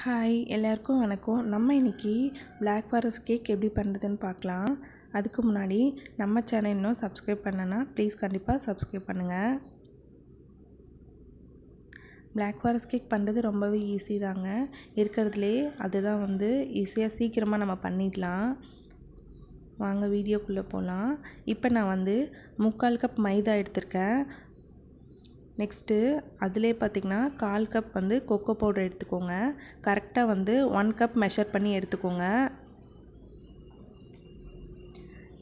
hi எல்லாருக்கும் வணக்கம் நம்ம இன்றைக்கி பிளாக் ஃபாரஸ்ட் கேக் எப்படி பண்ணுறதுன்னு பார்க்கலாம் அதுக்கு முன்னாடி நம்ம சேனல் இன்னும் சப்ஸ்கிரைப் பண்ணனா ப்ளீஸ் கண்டிப்பாக சப்ஸ்கிரைப் பண்ணுங்கள் பிளாக் ஃபாரஸ்ட் கேக் பண்ணுறது ரொம்பவே ஈஸி தாங்க இருக்கிறதுலே அதுதான் வந்து ஈஸியாக சீக்கிரமாக நம்ம பண்ணிடலாம் வாங்க வீடியோக்குள்ளே போகலாம் இப்போ நான் வந்து முக்கால் கப் மைதா எடுத்திருக்கேன் நெக்ஸ்ட்டு அதிலே பார்த்திங்கன்னா கால் கப் வந்து கொக்கோ பவுடர் எடுத்துக்கோங்க கரெக்டாக வந்து ஒன் கப் மெஷர் பண்ணி எடுத்துக்கோங்க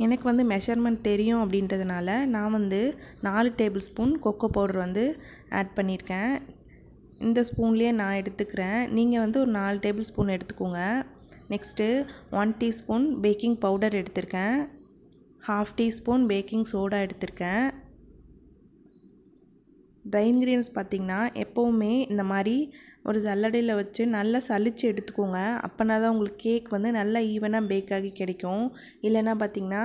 எனக்கு வந்து மெஷர்மெண்ட் தெரியும் அப்படின்றதுனால நான் வந்து நாலு டேபிள் ஸ்பூன் கொக்கோ பவுடர் வந்து ஆட் பண்ணியிருக்கேன் இந்த ஸ்பூன்லேயே நான் எடுத்துக்கிறேன் நீங்கள் வந்து ஒரு நாலு டேபிள் ஸ்பூன் எடுத்துக்கோங்க next one teaspoon baking powder எடுத்திருக்கேன் ஹாஃப் டீஸ்பூன் பேக்கிங் சோடா எடுத்திருக்கேன் ட்ரை இன்க்ரீடியன்ஸ் பார்த்திங்கன்னா எப்போவுமே இந்த மாதிரி ஒரு சல்லடையில் வச்சு நல்லா சலித்து எடுத்துக்கோங்க அப்போனா தான் உங்களுக்கு கேக் வந்து நல்லா ஈவனாக பேக் ஆகி கிடைக்கும் இல்லைன்னா பார்த்திங்கன்னா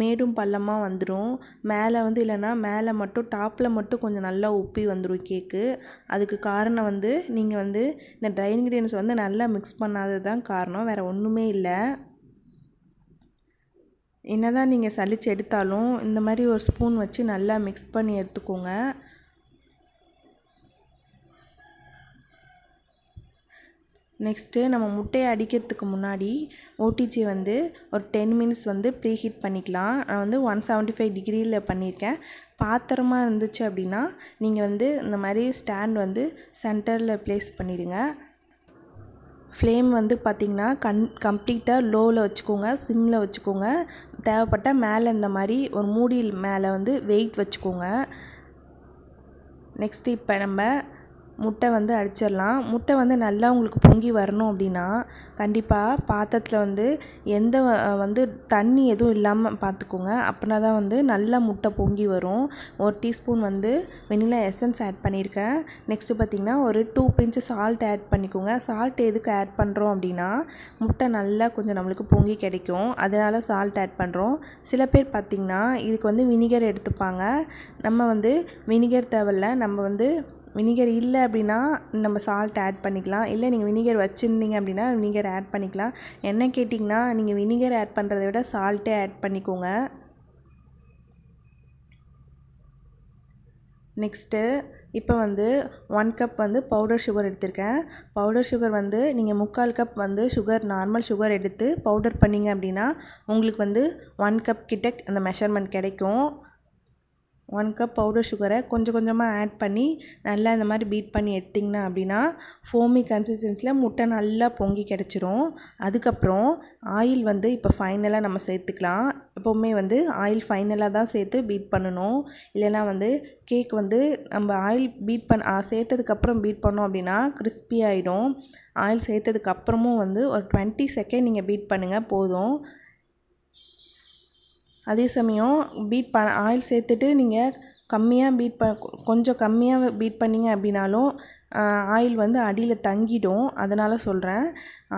மேடும் பள்ளமாக வந்துடும் மேலே வந்து இல்லைன்னா மேலே மட்டும் டாப்பில் மட்டும் கொஞ்சம் நல்லா உப்பி வந்துடும் கேக்கு அதுக்கு காரணம் வந்து நீங்கள் வந்து இந்த ட்ரை இன்க்ரீடியன்ஸ் வந்து நல்லா மிக்ஸ் பண்ணாதது தான் காரணம் வேறு ஒன்றுமே இல்லை என்ன தான் நீங்கள் சலித்து எடுத்தாலும் இந்த மாதிரி ஒரு ஸ்பூன் வச்சு நல்லா மிக்ஸ் பண்ணி எடுத்துக்கோங்க நெக்ஸ்ட்டு நம்ம முட்டையை அடிக்கிறதுக்கு முன்னாடி ஓடிஜி வந்து ஒரு டென் மினிட்ஸ் வந்து ப்ரீ ஹீட் பண்ணிக்கலாம் நான் வந்து ஒன் செவன்ட்டி ஃபைவ் டிகிரியில் பண்ணியிருக்கேன் பாத்திரமாக இருந்துச்சு அப்படின்னா நீங்கள் வந்து இந்த மாதிரி ஸ்டாண்ட் வந்து சென்டரில் ப்ளேஸ் பண்ணிவிடுங்க ஃப்ளேம் வந்து பார்த்திங்கன்னா கன் கம்ப்ளீட்டாக லோவில் வச்சுக்கோங்க சிம்மில் வச்சுக்கோங்க தேவைப்பட்டால் மேலே இந்த மாதிரி ஒரு மூடி மேலே வந்து வெயிட் வச்சுக்கோங்க நெக்ஸ்ட்டு இப்போ நம்ம முட்டை வந்து அடிச்சிடலாம் முட்டை வந்து நல்லா உங்களுக்கு பொங்கி வரணும் அப்படின்னா கண்டிப்பாக பாத்திரத்தில் வந்து எந்த வந்து தண்ணி எதுவும் இல்லாமல் பார்த்துக்கோங்க அப்படின்னா தான் வந்து நல்லா முட்டை பொங்கி வரும் ஒரு டீஸ்பூன் வந்து வெண்ணிலா எசன்ஸ் ஆட் பண்ணியிருக்கேன் நெக்ஸ்ட்டு பார்த்திங்கன்னா ஒரு டூ பிஞ்சு சால்ட் ஆட் பண்ணிக்கோங்க சால்ட் எதுக்கு ஆட் பண்ணுறோம் அப்படின்னா முட்டை நல்லா கொஞ்சம் நம்மளுக்கு பொங்கி கிடைக்கும் அதனால் சால்ட் ஆட் பண்ணுறோம் சில பேர் பார்த்திங்கன்னா இதுக்கு வந்து வினிகர் எடுத்துப்பாங்க நம்ம வந்து வினிகர் தேவையில்ல நம்ம வந்து வினிகர் இல்லை அப்படின்னா நம்ம சால்ட் ஆட் பண்ணிக்கலாம் இல்லை நீங்கள் வினிகர் வச்சுருந்தீங்க அப்படின்னா வினிகர் ஆட் பண்ணிக்கலாம் என்ன கேட்டிங்கன்னா நீங்கள் வினிகர் ஆட் பண்ணுறத விட சால்ட்டே ஆட் பண்ணிக்கோங்க நெக்ஸ்ட்டு இப்போ வந்து ஒன் கப் வந்து பவுடர் சுகர் எடுத்திருக்கேன் பவுடர் சுகர் வந்து நீங்கள் முக்கால் கப் வந்து சுகர் நார்மல் சுகர் எடுத்து பவுடர் பண்ணிங்க அப்படின்னா உங்களுக்கு வந்து ஒன் கப் கிட்ட அந்த மெஷர்மெண்ட் கிடைக்கும் ஒன் கப் பவுடர் சுகரை கொஞ்சம் கொஞ்சமாக ஆட் பண்ணி நல்லா இந்த மாதிரி பீட் பண்ணி எடுத்திங்கன்னா அப்படின்னா ஃபோமி கன்சிஸ்டன்சியில் முட்டை நல்லா பொங்கி கிடச்சிரும் அதுக்கப்புறம் ஆயில் வந்து இப்போ ஃபைனலாக நம்ம சேர்த்துக்கலாம் எப்போவுமே வந்து ஆயில் ஃபைனலாக தான் சேர்த்து பீட் பண்ணணும் இல்லைனா வந்து கேக் வந்து நம்ம ஆயில் பீட் பண்ண சேர்த்ததுக்கப்புறம் பீட் பண்ணோம் அப்படின்னா கிறிஸ்பி ஆகிடும் ஆயில் சேர்த்ததுக்கப்புறமும் வந்து ஒரு டுவெண்ட்டி செகண்ட் நீங்கள் பீட் பண்ணுங்கள் போதும் அதே சமயம் பீட் ப ஆயில் சேர்த்துட்டு நீங்கள் கம்மியாக பீட் ப கொஞ்சம் கம்மியாக பீட் பண்ணிங்க அப்படின்னாலும் ஆயில் வந்து அடியில் தங்கிடும் அதனால் சொல்கிறேன்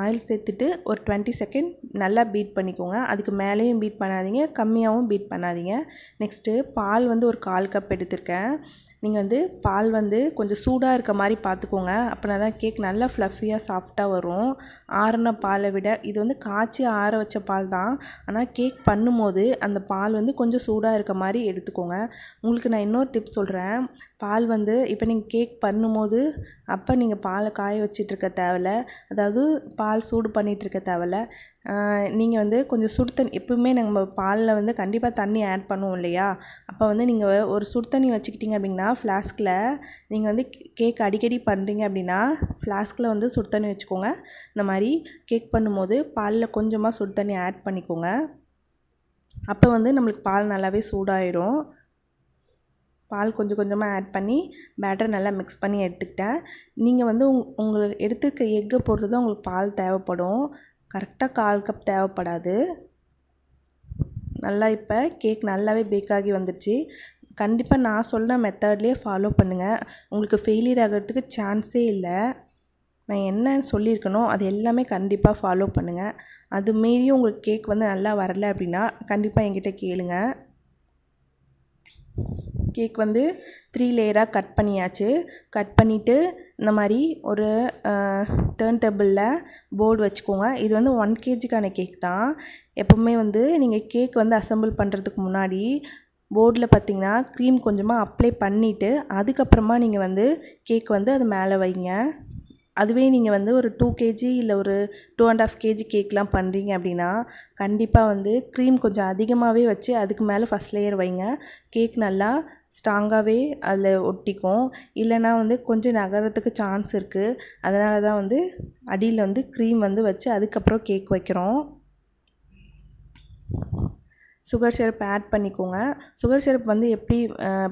ஆயில் சேர்த்துட்டு ஒரு டுவெண்ட்டி செகண்ட் நல்லா பீட் பண்ணிக்கோங்க அதுக்கு மேலேயும் பீட் பண்ணாதீங்க கம்மியாகவும் பீட் பண்ணாதீங்க நெக்ஸ்ட்டு பால் வந்து ஒரு கால் கப் எடுத்திருக்கேன் நீங்கள் வந்து பால் வந்து கொஞ்சம் சூடாக இருக்க மாதிரி பார்த்துக்கோங்க அப்படின்னா தான் கேக் நல்லா ஃப்ளஃபியாக சாஃப்டாக வரும் ஆறின பாலை விட இது வந்து காய்ச்சி ஆற வச்ச பால் தான் ஆனால் கேக் பண்ணும்போது அந்த பால் வந்து கொஞ்சம் சூடாக இருக்க மாதிரி எடுத்துக்கோங்க உங்களுக்கு நான் இன்னொரு டிப் சொல்கிறேன் பால் வந்து இப்போ நீங்கள் கேக் பண்ணும்போது அப்போ நீங்கள் பாலை காய வச்சிட்ருக்க தேவையில்ல அதாவது பால் சூடு பண்ணிகிட்ருக்க தேவையில்ல நீங்கள் வந்து கொஞ்சம் சுடு தண்ணி எப்பவுமே நம்ம பாலில் வந்து கண்டிப்பாக தண்ணி ஆட் பண்ணுவோம் இல்லையா அப்போ வந்து நீங்கள் ஒரு சுடு தண்ணி வச்சுக்கிட்டிங்க அப்படின்னா ஃப்ளாஸ்கில் நீங்கள் வந்து கேக் அடிக்கடி பண்ணுறீங்க அப்படின்னா ஃப்ளாஸ்கில் வந்து சுடு தண்ணி வச்சுக்கோங்க இந்த மாதிரி கேக் பண்ணும்போது பாலில் கொஞ்சமாக சுடு தண்ணி ஆட் பண்ணிக்கோங்க அப்போ வந்து நம்மளுக்கு பால் நல்லாவே சூடாயிரும் பால் கொஞ்சம் கொஞ்சமாக ஆட் பண்ணி பேட்டரை நல்லா மிக்ஸ் பண்ணி எடுத்துக்கிட்டேன் நீங்கள் வந்து உங் உங்களுக்கு எடுத்துருக்க எக்கை பொறுத்து தான் உங்களுக்கு பால் தேவைப்படும் கரெக்டாக கால் கப் தேவைப்படாது நல்லா இப்போ கேக் நல்லாவே பேக் ஆகி வந்துடுச்சு கண்டிப்பாக நான் சொன்ன மெத்தட்லேயே ஃபாலோ பண்ணுங்கள் உங்களுக்கு ஃபெயிலியர் ஆகிறதுக்கு சான்ஸே இல்லை நான் என்ன சொல்லியிருக்கனோ அது எல்லாமே கண்டிப்பாக ஃபாலோ பண்ணுங்கள் அது மீறியும் உங்களுக்கு கேக் வந்து நல்லா வரல அப்படின்னா கண்டிப்பாக என்கிட்ட கேளுங்கள் கேக் வந்து த்ரீ லேயராக கட் பண்ணியாச்சு கட் பண்ணிவிட்டு இந்த மாதிரி ஒரு டேர்ன் டேபிளில் போர்டு வச்சுக்கோங்க இது வந்து ஒன் கேஜிக்கான கேக் தான் எப்போவுமே வந்து நீங்கள் கேக் வந்து அசம்பிள் பண்ணுறதுக்கு முன்னாடி போர்டில் பார்த்தீங்கன்னா க்ரீம் கொஞ்சமாக அப்ளை பண்ணிவிட்டு அதுக்கப்புறமா நீங்கள் வந்து கேக் வந்து அது மேலே வைங்க அதுவே நீங்கள் வந்து ஒரு டூ கேஜி இல்லை ஒரு டூ அண்ட் ஆஃப் கேஜி கேக்லாம் பண்ணுறீங்க அப்படின்னா கண்டிப்பாக வந்து க்ரீம் கொஞ்சம் அதிகமாகவே வச்சு அதுக்கு மேலே ஃபஸ்ட் லேயர் வைங்க கேக் நல்லா ஸ்ட்ராங்காகவே அதில் ஒட்டிக்கும் இல்லைனா வந்து கொஞ்சம் நகரத்துக்கு சான்ஸ் இருக்குது அதனால தான் வந்து அடியில் வந்து க்ரீம் வந்து வச்சு அதுக்கப்புறம் கேக் வைக்கிறோம் சுகர் சிரப் ஆட் பண்ணிக்கோங்க சுகர் சிரப் வந்து எப்படி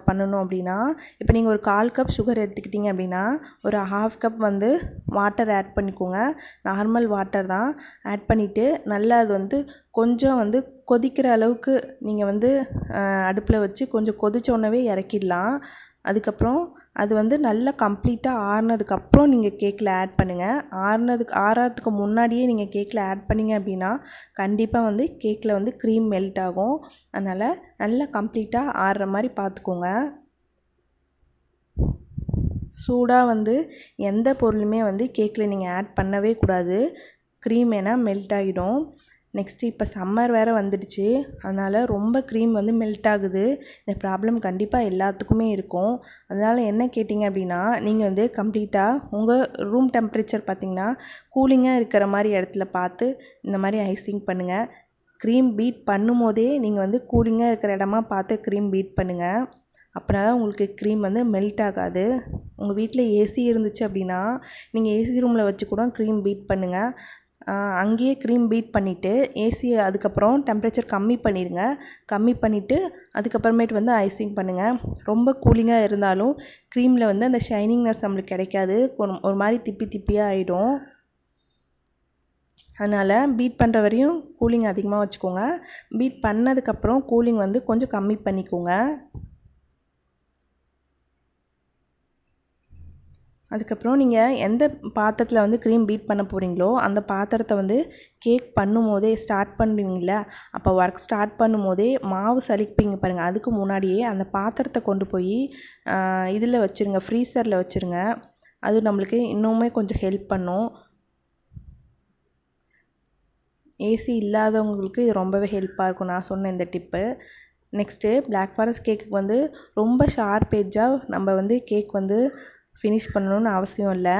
பண்ணணும் அப்படின்னா இப்போ நீங்கள் ஒரு கால் கப் சுகர் எடுத்துக்கிட்டிங்க அப்படின்னா ஒரு ஹாஃப் கப் வந்து வாட்டர் ஆட் பண்ணிக்கோங்க நார்மல் வாட்டர் தான் ஆட் பண்ணிவிட்டு நல்லா அது வந்து கொஞ்சம் வந்து கொதிக்கிற அளவுக்கு நீங்கள் வந்து அடுப்பில் வச்சு கொஞ்சம் கொதித்த உடனே இறக்கிடலாம் அதுக்கப்புறம் அது வந்து நல்லா கம்ப்ளீட்டாக ஆறுனதுக்கப்புறம் நீங்கள் கேக்கில் ஆட் பண்ணுங்கள் ஆறுனதுக்கு ஆறாததுக்கு முன்னாடியே நீங்கள் கேக்கில் ஆட் பண்ணிங்க அப்படின்னா கண்டிப்பாக வந்து கேக்கில் வந்து க்ரீம் மெல்ட் ஆகும் அதனால் நல்லா கம்ப்ளீட்டாக ஆறுற மாதிரி பார்த்துக்கோங்க சூடாக வந்து எந்த பொருளுமே வந்து கேக்கில் நீங்கள் ஆட் பண்ணவே கூடாது க்ரீம் ஏன்னா மெல்ட் ஆகிடும் நெக்ஸ்ட்டு இப்போ சம்மர் வேறு வந்துடுச்சு அதனால் ரொம்ப க்ரீம் வந்து மெல்ட் ஆகுது இந்த ப்ராப்ளம் கண்டிப்பாக எல்லாத்துக்குமே இருக்கும் அதனால் என்ன கேட்டிங்க அப்படின்னா நீங்கள் வந்து கம்ப்ளீட்டாக உங்கள் ரூம் டெம்பரேச்சர் பார்த்திங்கன்னா கூலிங்காக இருக்கிற மாதிரி இடத்துல பார்த்து இந்த மாதிரி ஐசிங் பண்ணுங்கள் க்ரீம் பீட் பண்ணும் போதே நீங்கள் வந்து கூலிங்காக இருக்கிற இடமா பார்த்து க்ரீம் பீட் பண்ணுங்கள் அப்படின்னா தான் உங்களுக்கு க்ரீம் வந்து மெல்ட் ஆகாது உங்கள் வீட்டில் ஏசி இருந்துச்சு அப்படின்னா நீங்கள் ஏசி ரூமில் வச்சு கூட க்ரீம் பீட் பண்ணுங்கள் அங்கேயே க்ரீம் பீட் பண்ணிவிட்டு ஏசியை அதுக்கப்புறம் டெம்ப்ரேச்சர் கம்மி பண்ணிவிடுங்க கம்மி பண்ணிவிட்டு அதுக்கப்புறமேட்டு வந்து ஐசிங் பண்ணுங்கள் ரொம்ப கூலிங்காக இருந்தாலும் க்ரீமில் வந்து அந்த ஷைனிங்னஸ் நம்மளுக்கு கிடைக்காது ஒரு மாதிரி திப்பி திப்பியாக ஆகிடும் அதனால் பீட் பண்ணுற வரையும் கூலிங் அதிகமாக வச்சுக்கோங்க பீட் பண்ணதுக்கப்புறம் கூலிங் வந்து கொஞ்சம் கம்மி பண்ணிக்கோங்க அதுக்கப்புறம் நீங்கள் எந்த பாத்திரத்தில் வந்து க்ரீம் பீட் பண்ண போகிறீங்களோ அந்த பாத்திரத்தை வந்து கேக் பண்ணும் போதே ஸ்டார்ட் பண்ணுவீங்கள அப்போ ஒர்க் ஸ்டார்ட் பண்ணும் போதே மாவு சலிப்பீங்க பாருங்கள் அதுக்கு முன்னாடியே அந்த பாத்திரத்தை கொண்டு போய் இதில் வச்சுருங்க ஃப்ரீசரில் வச்சுருங்க அது நம்மளுக்கு இன்னுமே கொஞ்சம் ஹெல்ப் பண்ணும் ஏசி இல்லாதவங்களுக்கு இது ரொம்பவே ஹெல்ப்பாக இருக்கும் நான் சொன்ன இந்த tip next black forest cake வந்து ரொம்ப ஷார்ப் ஏஜாக நம்ம வந்து கேக் வந்து ஃபினிஷ் பண்ணணும்னு அவசியம் இல்லை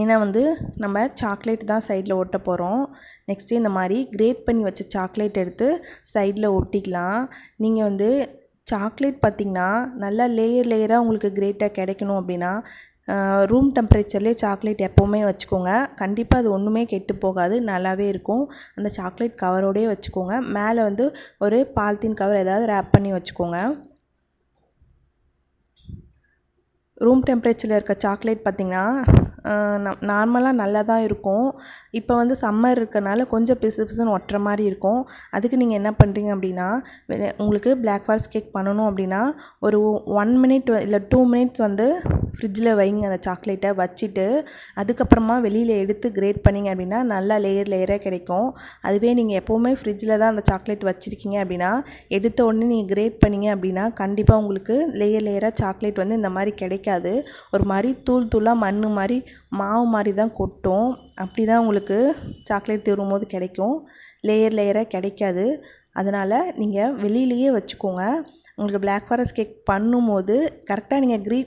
ஏன்னா வந்து நம்ம சாக்லேட் தான் சைடில் ஒட்ட போகிறோம் நெக்ஸ்ட்டு இந்த மாதிரி கிரேட் பண்ணி வச்ச சாக்லேட் எடுத்து சைடில் ஒட்டிக்கலாம் நீங்கள் வந்து சாக்லேட் பார்த்திங்கன்னா நல்லா லேயர் லேயராக உங்களுக்கு கிரேட்டாக கிடைக்கணும் அப்படின்னா ரூம் டெம்பரேச்சர்லேயே சாக்லேட் எப்போவுமே வச்சுக்கோங்க கண்டிப்பாக அது ஒன்றுமே கெட்டு போகாது நல்லாவே இருக்கும் அந்த சாக்லேட் கவரோடயே வச்சுக்கோங்க மேலே வந்து ஒரு பாலித்தீன் கவர் ஏதாவது ரேப் பண்ணி வச்சுக்கோங்க ரூம் டெம்ப்ரேச்சரில் இருக்க சாக்லேட் பார்த்திங்கன்னா நார்மலாக நல்லா தான் இருக்கும் இப்போ வந்து சம்மர் இருக்கனால கொஞ்சம் பிசு பிசுன்னு ஒட்டுற மாதிரி இருக்கும் அதுக்கு நீங்கள் என்ன பண்ணுறீங்க அப்படின்னா உங்களுக்கு பிளாக் ஃபாரஸ்ட் கேக் பண்ணணும் அப்படின்னா ஒரு ஒன் மினிட் இல்லை டூ மினிட்ஸ் வந்து ஃப்ரிட்ஜில் வைங்க அந்த சாக்லேட்டை வச்சுட்டு அதுக்கப்புறமா வெளியில் எடுத்து கிரேட் பண்ணிங்க அப்படின்னா நல்லா லேயர் லேயராக கிடைக்கும் அதுவே நீங்கள் எப்போவுமே ஃப்ரிட்ஜில் தான் அந்த சாக்லேட் வச்சுருக்கீங்க அப்படின்னா எடுத்த உடனே நீங்கள் கிரேட் பண்ணிங்க அப்படின்னா கண்டிப்பாக உங்களுக்கு லேயர் லேயராக சாக்லேட் வந்து இந்த மாதிரி கிடைக்காது ஒரு மாதிரி தூள் தூளாக மண் மாதிரி மாவு மாதிரி தான் கொட்டும் அப்படி தான் உங்களுக்கு சாக்லேட் தீரும் போது கிடைக்கும் லேயர் லேயராக கிடைக்காது அதனால் நீங்கள் வெளியிலேயே வச்சுக்கோங்க உங்களுக்கு பிளாக் ஃபாரஸ்ட் கேக் பண்ணும்போது கரெக்டாக நீங்கள் க்ரீ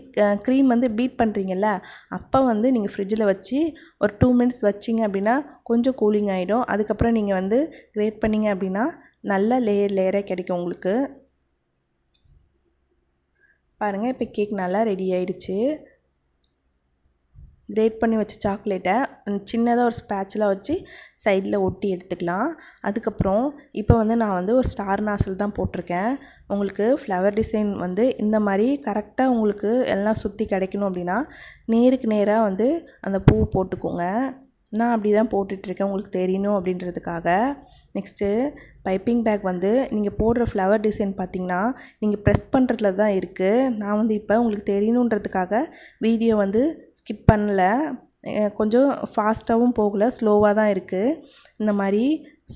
க்ரீம் வந்து பீட் பண்ணுறீங்கல்ல அப்போ வந்து நீங்கள் ஃப்ரிட்ஜில் வச்சு ஒரு டூ மினிட்ஸ் வச்சிங்க அப்படின்னா கொஞ்சம் கூலிங் ஆகிடும் அதுக்கப்புறம் நீங்கள் வந்து கிரேட் பண்ணிங்க அப்படின்னா நல்ல லேயர் லேயராக கிடைக்கும் உங்களுக்கு பாருங்கள் இப்போ கேக் நல்லா ரெடி ஆகிடுச்சு கிரேட் பண்ணி வச்ச சாக்லேட்டை சின்னதாக ஒரு ஸ்பேச்சில் வச்சு சைடில் ஒட்டி எடுத்துக்கலாம் அதுக்கப்புறம் இப்போ வந்து நான் வந்து ஒரு ஸ்டார் நாசல் தான் போட்டிருக்கேன் உங்களுக்கு ஃப்ளவர் டிசைன் வந்து இந்த மாதிரி கரெக்டாக உங்களுக்கு எல்லாம் சுற்றி கிடைக்கணும் அப்படின்னா நேருக்கு நேராக வந்து அந்த பூ போட்டுக்கோங்க நான் அப்படி தான் போட்டுட்ருக்கேன் உங்களுக்கு தெரியணும் அப்படின்றதுக்காக நெக்ஸ்ட்டு பைப்பிங் பேக் வந்து நீங்கள் போடுற ஃப்ளவர் டிசைன் பார்த்தீங்கன்னா நீங்கள் ப்ரெஸ் பண்ணுறதுல தான் இருக்குது நான் வந்து இப்போ உங்களுக்கு தெரியணுன்றதுக்காக வீடியோ வந்து ஸ்கிப் பண்ணலை கொஞ்சம் ஃபாஸ்ட்டாகவும் போகலை ஸ்லோவாக தான் இருக்குது இந்த மாதிரி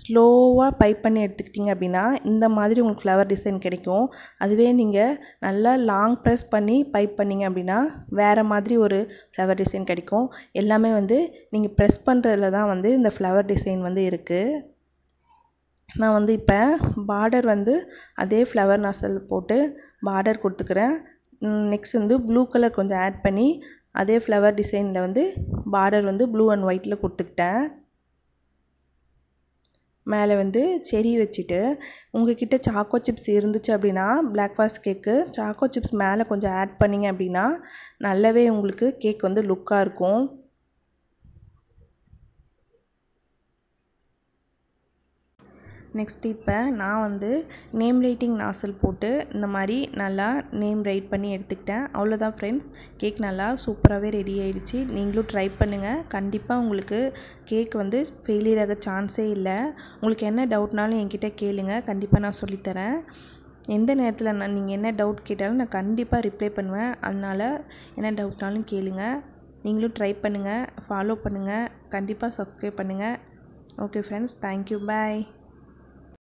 ஸ்லோவாக பைப் பண்ணி எடுத்துக்கிட்டிங்க அப்படின்னா இந்த மாதிரி உங்களுக்கு ஃப்ளவர் டிசைன் கிடைக்கும் அதுவே நீங்கள் நல்லா லாங் ப்ரெஸ் பண்ணி பைப் பண்ணிங்க அப்படின்னா வேறு மாதிரி ஒரு ஃப்ளவர் டிசைன் கிடைக்கும் எல்லாமே வந்து நீங்கள் ப்ரெஸ் பண்ணுறதுல தான் வந்து இந்த ஃப்ளவர் டிசைன் வந்து இருக்குது நான் வந்து இப்போ பார்டர் வந்து அதே ஃப்ளவர் நசல் போட்டு பார்டர் கொடுத்துக்கிறேன் நெக்ஸ்ட் வந்து ப்ளூ கலர் கொஞ்சம் ஆட் பண்ணி அதே ஃப்ளவர் டிசைனில் வந்து பார்டர் வந்து ப்ளூ அண்ட் ஒயிட்டில் கொடுத்துக்கிட்டேன் மேலே வந்து செரி வச்சுட்டு உங்ககிட்ட சாக்கோ சிப்ஸ் இருந்துச்சு அப்படின்னா black forest cake choco chips மேலே கொஞ்சம் ஆட் பண்ணிங்க அப்படின்னா நல்லாவே உங்களுக்கு கேக் வந்து லுக்காக இருக்கும் நெக்ஸ்ட் இப்போ நான் வந்து நேம் ரைட்டிங் நாசல் போட்டு இந்த மாதிரி நல்லா நேம் ரைட் பண்ணி எடுத்துக்கிட்டேன் அவ்வளோதான் ஃப்ரெண்ட்ஸ் கேக் நல்லா சூப்பராகவே ரெடி ஆகிடுச்சு நீங்களும் ட்ரை பண்ணுங்கள் கண்டிப்பாக உங்களுக்கு கேக் வந்து ஃபெயிலியர் ஆக சான்ஸே இல்லை உங்களுக்கு என்ன டவுட்னாலும் என்கிட்ட கேளுங்க கண்டிப்பாக நான் சொல்லித்தரேன் எந்த நேரத்தில் நான் நீங்கள் என்ன டவுட் கேட்டாலும் நான் கண்டிப்பாக ரிப்ளை பண்ணுவேன் அதனால் என்ன டவுட்னாலும் கேளுங்க நீங்களும் ட்ரை பண்ணுங்கள் ஃபாலோ பண்ணுங்கள் கண்டிப்பாக சப்ஸ்கிரைப் பண்ணுங்கள் ஓகே ஃப்ரெண்ட்ஸ் தேங்க்யூ பாய்